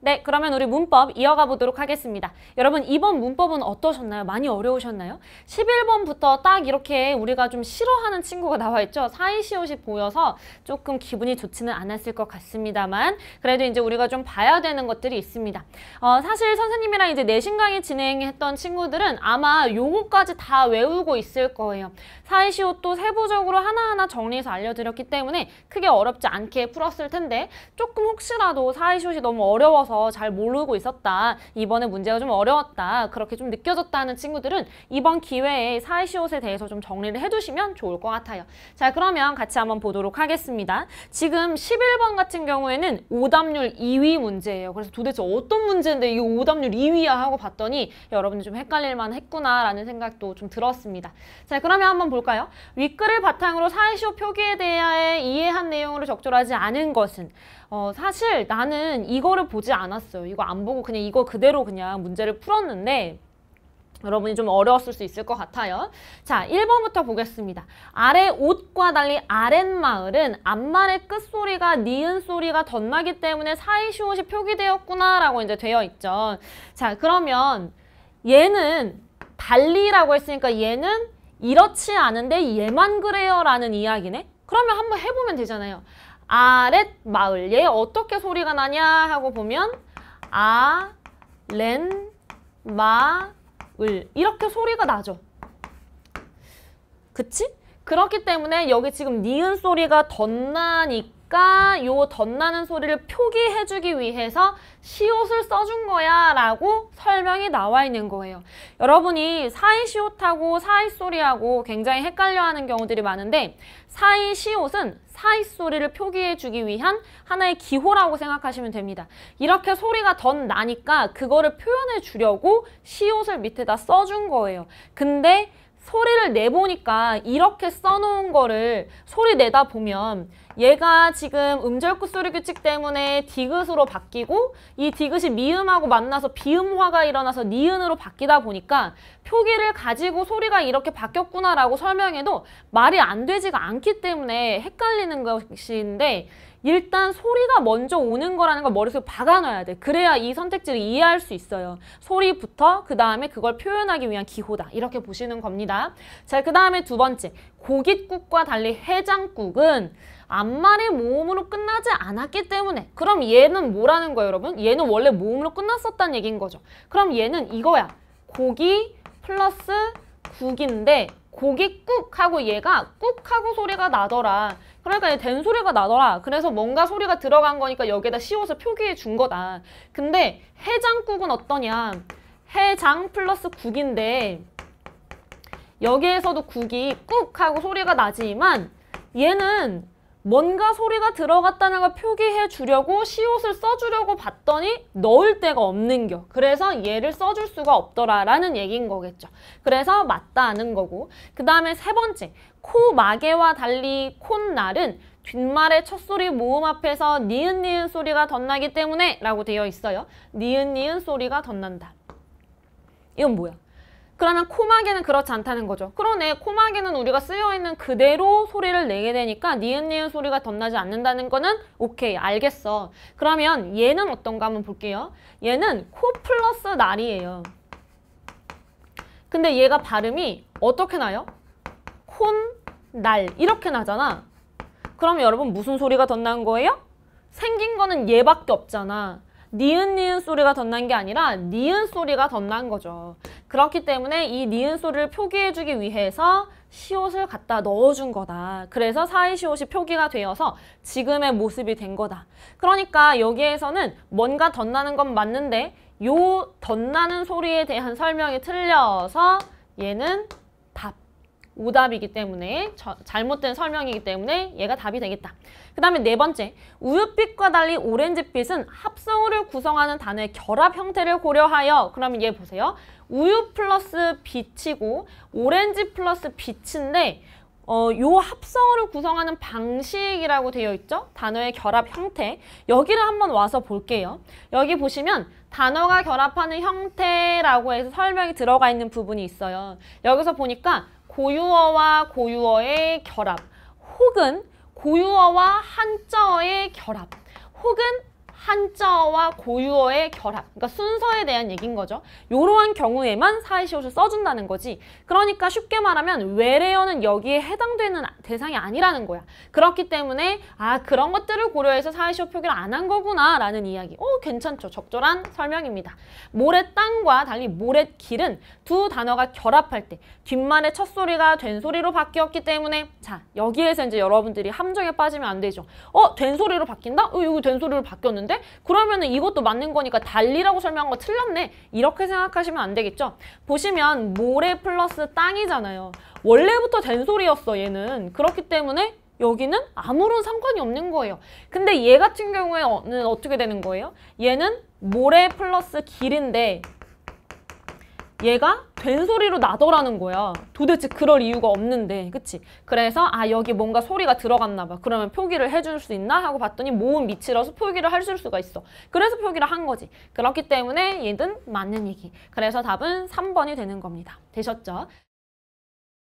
네, 그러면 우리 문법 이어가 보도록 하겠습니다. 여러분 이번 문법은 어떠셨나요? 많이 어려우셨나요? 11번부터 딱 이렇게 우리가 좀 싫어하는 친구가 나와 있죠. 사이시옷이 보여서 조금 기분이 좋지는 않았을 것 같습니다만 그래도 이제 우리가 좀 봐야 되는 것들이 있습니다. 어, 사실 선생님이랑 이제 내신 강의 진행했던 친구들은 아마 요거까지 다 외우고 있을 거예요. 사이시옷도 세부적으로 하나하나 정리해서 알려드렸기 때문에 크게 어렵지 않게 풀었을 텐데 조금 혹시라도 사이시옷이 너무 어려워 있어서 잘 모르고 있었다. 이번에 문제가 좀 어려웠다. 그렇게 좀 느껴졌다는 친구들은 이번 기회에 사이시옷에 대해서 좀 정리를 해두시면 좋을 것 같아요. 자 그러면 같이 한번 보도록 하겠습니다. 지금 11번 같은 경우에는 오답률 2위 문제예요. 그래서 도대체 어떤 문제인데 이게 오답률 2위야 하고 봤더니 여러분이 좀 헷갈릴만 했구나라는 생각도 좀 들었습니다. 자 그러면 한번 볼까요? 윗글을 바탕으로 사이시옷 표기에 대해 이해한 내용으로 적절하지 않은 것은 어, 사실 나는 이거를 보지 않았어요. 이거 안 보고 그냥 이거 그대로 그냥 문제를 풀었는데 여러분이 좀 어려웠을 수 있을 것 같아요. 자, 1번부터 보겠습니다. 아래 옷과 달리 아랫마을은 앞말의 끝소리가 니은 소리가 덧나기 때문에 사이시옷이 표기되었구나 라고 이제 되어 있죠. 자, 그러면 얘는 달리라고 했으니까 얘는 이렇지 않은데 얘만 그래요 라는 이야기네. 그러면 한번 해보면 되잖아요. 아랫 마을 얘 어떻게 소리가 나냐 하고 보면 아랜 마을 이렇게 소리가 나죠. 그치? 그렇기 때문에 여기 지금 니은 소리가 덧나니까 그까요 그러니까 덧나는 소리를 표기해주기 위해서 시옷을 써준 거야 라고 설명이 나와 있는 거예요. 여러분이 사이 시옷하고 사이 소리하고 굉장히 헷갈려하는 경우들이 많은데 사이 시옷은 사이 소리를 표기해주기 위한 하나의 기호라고 생각하시면 됩니다. 이렇게 소리가 덧나니까 그거를 표현해주려고 시옷을 밑에다 써준 거예요. 근데 소리를 내보니까 이렇게 써놓은 거를 소리 내다 보면 얘가 지금 음절구 소리 규칙 때문에 디귿으로 바뀌고 이 디귿이 미음하고 만나서 비음화가 일어나서 니은으로 바뀌다 보니까 표기를 가지고 소리가 이렇게 바뀌었구나라고 설명해도 말이 안 되지가 않기 때문에 헷갈리는 것인데 일단 소리가 먼저 오는 거라는 걸 머릿속에 박아놔야 돼. 그래야 이 선택지를 이해할 수 있어요. 소리부터 그 다음에 그걸 표현하기 위한 기호다. 이렇게 보시는 겁니다. 자, 그 다음에 두 번째. 고깃국과 달리 해장국은 앞말의 모음으로 끝나지 않았기 때문에 그럼 얘는 뭐라는 거예요, 여러분? 얘는 원래 모음으로 끝났었다는 얘기인 거죠. 그럼 얘는 이거야. 고기 플러스 국인데 고기 꾹 하고 얘가 꾹 하고 소리가 나더라. 그러니까 된 소리가 나더라. 그래서 뭔가 소리가 들어간 거니까 여기에다 씌워서 표기해 준 거다. 근데 해장국은 어떠냐. 해장 플러스 국인데 여기에서도 국이 꾹 하고 소리가 나지만 얘는 뭔가 소리가 들어갔다는 걸 표기해 주려고 시옷을 써주려고 봤더니 넣을 데가 없는 겨. 그래서 얘를 써줄 수가 없더라라는 얘기인 거겠죠. 그래서 맞다는 거고. 그 다음에 세 번째, 코 마개와 달리 콧날은 뒷말의 첫소리 모음 앞에서 니은 니은 소리가 덧나기 때문에 라고 되어 있어요. 니은 니은 소리가 덧난다. 이건 뭐야? 그러면 코막에는 그렇지 않다는 거죠. 그러네. 코막에는 우리가 쓰여있는 그대로 소리를 내게 되니까 니은 니은 소리가 덧나지 않는다는 거는 오케이 알겠어. 그러면 얘는 어떤가 한번 볼게요. 얘는 코 플러스 날이에요. 근데 얘가 발음이 어떻게 나요? 콘, 날 이렇게 나잖아. 그럼 여러분 무슨 소리가 덧난 거예요? 생긴 거는 얘밖에 없잖아. 니은 니은 소리가 덧난 게 아니라 니은 소리가 덧난 거죠. 그렇기 때문에 이 니은 소리를 표기해주기 위해서 시옷을 갖다 넣어준 거다. 그래서 사이시옷이 표기가 되어서 지금의 모습이 된 거다. 그러니까 여기에서는 뭔가 덧나는 건 맞는데 요 덧나는 소리에 대한 설명이 틀려서 얘는 오답이기 때문에 저, 잘못된 설명이기 때문에 얘가 답이 되겠다. 그 다음에 네 번째, 우윳빛과 달리 오렌지빛은 합성어를 구성하는 단어의 결합 형태를 고려하여 그러면 얘 보세요. 우유 플러스 빛이고 오렌지 플러스 빛인데 어, 요 합성어를 구성하는 방식이라고 되어 있죠? 단어의 결합 형태. 여기를 한번 와서 볼게요. 여기 보시면 단어가 결합하는 형태라고 해서 설명이 들어가 있는 부분이 있어요. 여기서 보니까 고유어와 고유어의 결합 혹은 고유어와 한자어의 결합 혹은 한자어와 고유어의 결합, 그러니까 순서에 대한 얘기인 거죠. 이러한 경우에만 사이시옷을 써준다는 거지. 그러니까 쉽게 말하면 외래어는 여기에 해당되는 대상이 아니라는 거야. 그렇기 때문에 아 그런 것들을 고려해서 사이시옷 표기를 안 한 거구나 라는 이야기. 어 괜찮죠. 적절한 설명입니다. 모래 땅과 달리 모래 길은 두 단어가 결합할 때 뒷말의 첫소리가 된소리로 바뀌었기 때문에 자 여기에서 이제 여러분들이 함정에 빠지면 안 되죠. 어 된소리로 바뀐다? 어 이거 된소리로 바뀌었는데 건데 그러면은 이것도 맞는 거니까 달리라고 설명한 거 틀렸네. 이렇게 생각하시면 안 되겠죠? 보시면 모래 플러스 땅이잖아요. 원래부터 된 소리였어 얘는. 그렇기 때문에 여기는 아무런 상관이 없는 거예요. 근데 얘 같은 경우에는 어떻게 되는 거예요? 얘는 모래 플러스 길인데 얘가 된소리로 나더라는 거야. 도대체 그럴 이유가 없는데. 그치? 그래서 아 여기 뭔가 소리가 들어갔나 봐. 그러면 표기를 해줄 수 있나? 하고 봤더니 모음 밑이라서 표기를 할 수가 있어. 그래서 표기를 한 거지. 그렇기 때문에 얘는 맞는 얘기. 그래서 답은 3번이 되는 겁니다. 되셨죠?